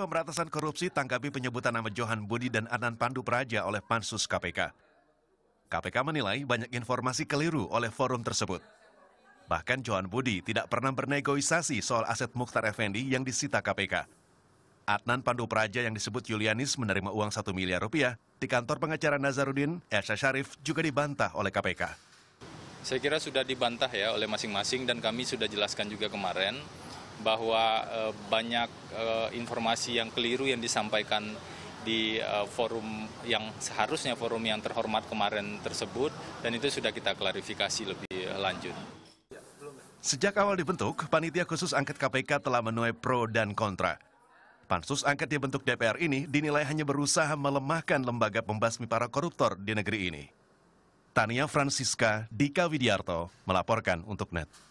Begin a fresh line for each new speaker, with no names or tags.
Pemberantasan Korupsi tanggapi penyebutan nama Johan Budi dan Anan Pandu Praja oleh Pansus KPK. KPK menilai banyak informasi keliru oleh forum tersebut. Bahkan Johan Budi tidak pernah bernegosiasi soal aset Mukhtar Effendi yang disita KPK. Adnan Pandu Praja yang disebut Yulianis menerima uang 1 miliar rupiah di kantor pengacara Nazarudin, Elsa Syarif juga dibantah oleh KPK.
Saya kira sudah dibantah ya oleh masing-masing dan kami sudah jelaskan juga kemarin bahwa eh, banyak eh, informasi yang keliru yang disampaikan di eh, forum yang seharusnya forum yang terhormat kemarin tersebut dan itu sudah kita klarifikasi lebih lanjut.
Sejak awal dibentuk, panitia khusus angket KPK telah menuai pro dan kontra. Pansus angket yang bentuk DPR ini dinilai hanya berusaha melemahkan lembaga pembasmi para koruptor di negeri ini. Tania Francisca Dika Widiarto
melaporkan untuk NET.